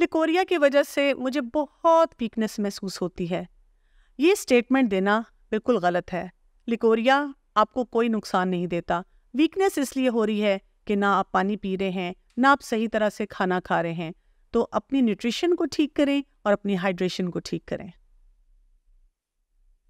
leucorrhoea की वजह से मुझे बहुत वीकनेस महसूस होती है ये स्टेटमेंट देना बिल्कुल गलत है लिकोरिया आपको कोई नुकसान नहीं देता वीकनेस इसलिए हो रही है कि ना आप पानी पी रहे हैं ना आप सही तरह से खाना खा रहे हैं तो अपनी न्यूट्रिशन को ठीक करें और अपनी हाइड्रेशन को ठीक करें